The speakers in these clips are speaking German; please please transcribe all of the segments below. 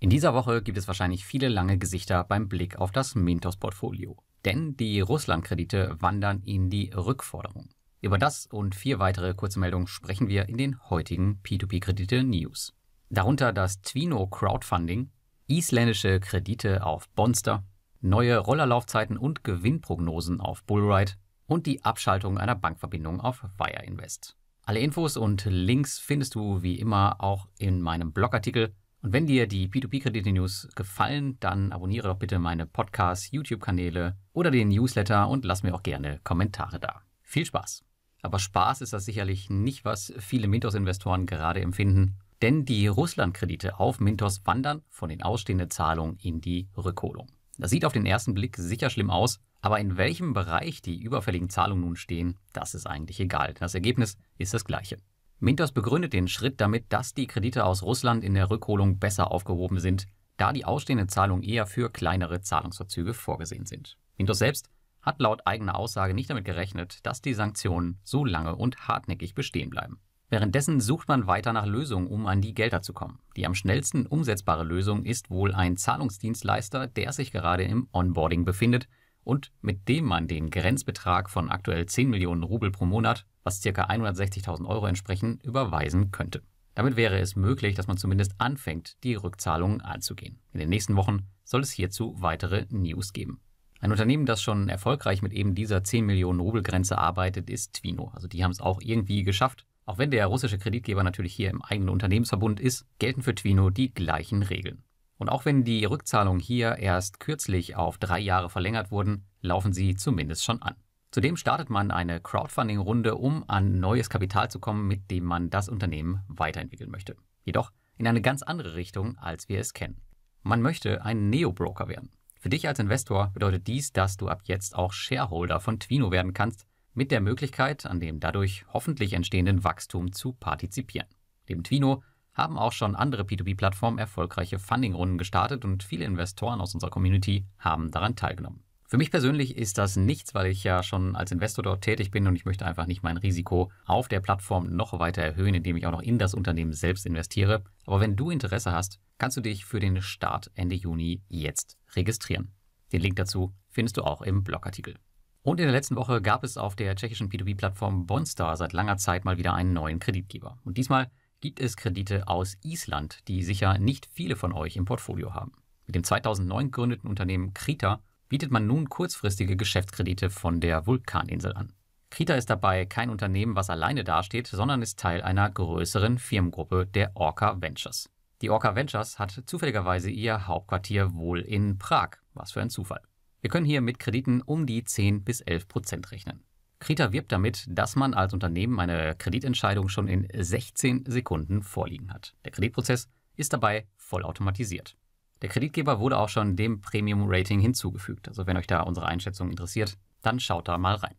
In dieser Woche gibt es wahrscheinlich viele lange Gesichter beim Blick auf das Mintos-Portfolio. Denn die Russland-Kredite wandern in die Rückforderung. Über das und vier weitere kurze Meldungen sprechen wir in den heutigen P2P-Kredite-News. Darunter das Twino Crowdfunding, isländische Kredite auf Bonster, neue Rollerlaufzeiten und Gewinnprognosen auf Bullride und die Abschaltung einer Bankverbindung auf Wire Invest. Alle Infos und Links findest du wie immer auch in meinem Blogartikel und wenn dir die p 2 p kredite news gefallen, dann abonniere doch bitte meine Podcasts, YouTube-Kanäle oder den Newsletter und lass mir auch gerne Kommentare da. Viel Spaß! Aber Spaß ist das sicherlich nicht, was viele Mintos-Investoren gerade empfinden, denn die Russland-Kredite auf Mintos wandern von den ausstehenden Zahlungen in die Rückholung. Das sieht auf den ersten Blick sicher schlimm aus, aber in welchem Bereich die überfälligen Zahlungen nun stehen, das ist eigentlich egal. Das Ergebnis ist das gleiche. Mintos begründet den Schritt damit, dass die Kredite aus Russland in der Rückholung besser aufgehoben sind, da die ausstehenden Zahlungen eher für kleinere Zahlungsverzüge vorgesehen sind. Mintos selbst hat laut eigener Aussage nicht damit gerechnet, dass die Sanktionen so lange und hartnäckig bestehen bleiben. Währenddessen sucht man weiter nach Lösungen, um an die Gelder zu kommen. Die am schnellsten umsetzbare Lösung ist wohl ein Zahlungsdienstleister, der sich gerade im Onboarding befindet und mit dem man den Grenzbetrag von aktuell 10 Millionen Rubel pro Monat, was ca. 160.000 Euro entsprechen, überweisen könnte. Damit wäre es möglich, dass man zumindest anfängt, die Rückzahlungen anzugehen. In den nächsten Wochen soll es hierzu weitere News geben. Ein Unternehmen, das schon erfolgreich mit eben dieser 10 Millionen Rubel Grenze arbeitet, ist Twino. Also die haben es auch irgendwie geschafft. Auch wenn der russische Kreditgeber natürlich hier im eigenen Unternehmensverbund ist, gelten für Twino die gleichen Regeln. Und auch wenn die Rückzahlungen hier erst kürzlich auf drei Jahre verlängert wurden, laufen sie zumindest schon an. Zudem startet man eine Crowdfunding-Runde, um an neues Kapital zu kommen, mit dem man das Unternehmen weiterentwickeln möchte. Jedoch in eine ganz andere Richtung, als wir es kennen. Man möchte ein Neo-Broker werden. Für dich als Investor bedeutet dies, dass du ab jetzt auch Shareholder von Twino werden kannst, mit der Möglichkeit, an dem dadurch hoffentlich entstehenden Wachstum zu partizipieren. Neben Twino haben auch schon andere P2P-Plattformen erfolgreiche Funding-Runden gestartet und viele Investoren aus unserer Community haben daran teilgenommen. Für mich persönlich ist das nichts, weil ich ja schon als Investor dort tätig bin und ich möchte einfach nicht mein Risiko auf der Plattform noch weiter erhöhen, indem ich auch noch in das Unternehmen selbst investiere. Aber wenn du Interesse hast, kannst du dich für den Start Ende Juni jetzt registrieren. Den Link dazu findest du auch im Blogartikel. Und in der letzten Woche gab es auf der tschechischen P2P-Plattform Bonstar seit langer Zeit mal wieder einen neuen Kreditgeber. Und diesmal gibt es Kredite aus Island, die sicher nicht viele von euch im Portfolio haben. Mit dem 2009 gegründeten Unternehmen Krita bietet man nun kurzfristige Geschäftskredite von der Vulkaninsel an. Krita ist dabei kein Unternehmen, was alleine dasteht, sondern ist Teil einer größeren Firmengruppe der Orca Ventures. Die Orca Ventures hat zufälligerweise ihr Hauptquartier wohl in Prag. Was für ein Zufall. Wir können hier mit Krediten um die 10 bis 11 Prozent rechnen. Krita wirbt damit, dass man als Unternehmen eine Kreditentscheidung schon in 16 Sekunden vorliegen hat. Der Kreditprozess ist dabei vollautomatisiert. Der Kreditgeber wurde auch schon dem Premium-Rating hinzugefügt. Also wenn euch da unsere Einschätzung interessiert, dann schaut da mal rein.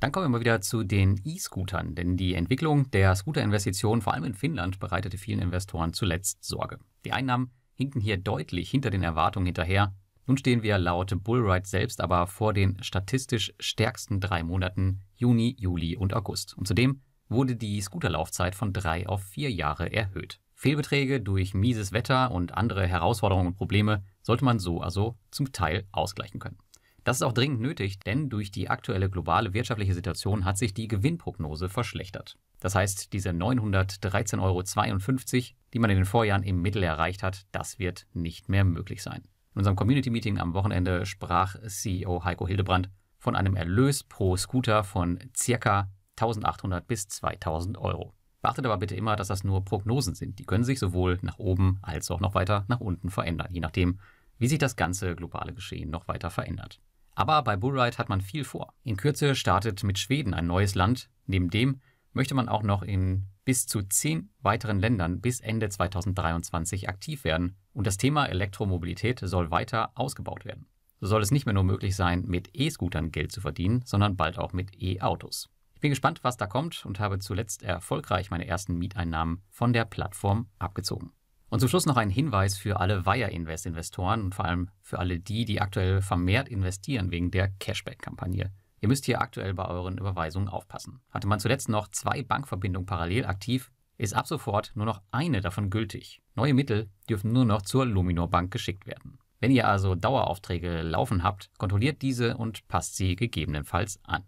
Dann kommen wir mal wieder zu den E-Scootern, denn die Entwicklung der Scooterinvestitionen, vor allem in Finnland, bereitete vielen Investoren zuletzt Sorge. Die Einnahmen hinken hier deutlich hinter den Erwartungen hinterher nun stehen wir laut Bullride selbst aber vor den statistisch stärksten drei Monaten Juni, Juli und August. Und zudem wurde die Scooterlaufzeit von drei auf vier Jahre erhöht. Fehlbeträge durch mieses Wetter und andere Herausforderungen und Probleme sollte man so also zum Teil ausgleichen können. Das ist auch dringend nötig, denn durch die aktuelle globale wirtschaftliche Situation hat sich die Gewinnprognose verschlechtert. Das heißt, diese 913,52 Euro, die man in den Vorjahren im Mittel erreicht hat, das wird nicht mehr möglich sein. In unserem Community-Meeting am Wochenende sprach CEO Heiko Hildebrand von einem Erlös pro Scooter von circa 1800 bis 2000 Euro. Beachtet aber bitte immer, dass das nur Prognosen sind. Die können sich sowohl nach oben als auch noch weiter nach unten verändern, je nachdem, wie sich das ganze globale Geschehen noch weiter verändert. Aber bei Bullride hat man viel vor. In Kürze startet mit Schweden ein neues Land, neben dem möchte man auch noch in bis zu zehn weiteren Ländern bis Ende 2023 aktiv werden und das Thema Elektromobilität soll weiter ausgebaut werden. So soll es nicht mehr nur möglich sein, mit E-Scootern Geld zu verdienen, sondern bald auch mit E-Autos. Ich bin gespannt, was da kommt und habe zuletzt erfolgreich meine ersten Mieteinnahmen von der Plattform abgezogen. Und zum Schluss noch ein Hinweis für alle Wire Invest Investoren und vor allem für alle die, die aktuell vermehrt investieren wegen der Cashback-Kampagne. Ihr müsst hier aktuell bei euren Überweisungen aufpassen. Hatte man zuletzt noch zwei Bankverbindungen parallel aktiv, ist ab sofort nur noch eine davon gültig. Neue Mittel dürfen nur noch zur Luminor Bank geschickt werden. Wenn ihr also Daueraufträge laufen habt, kontrolliert diese und passt sie gegebenenfalls an.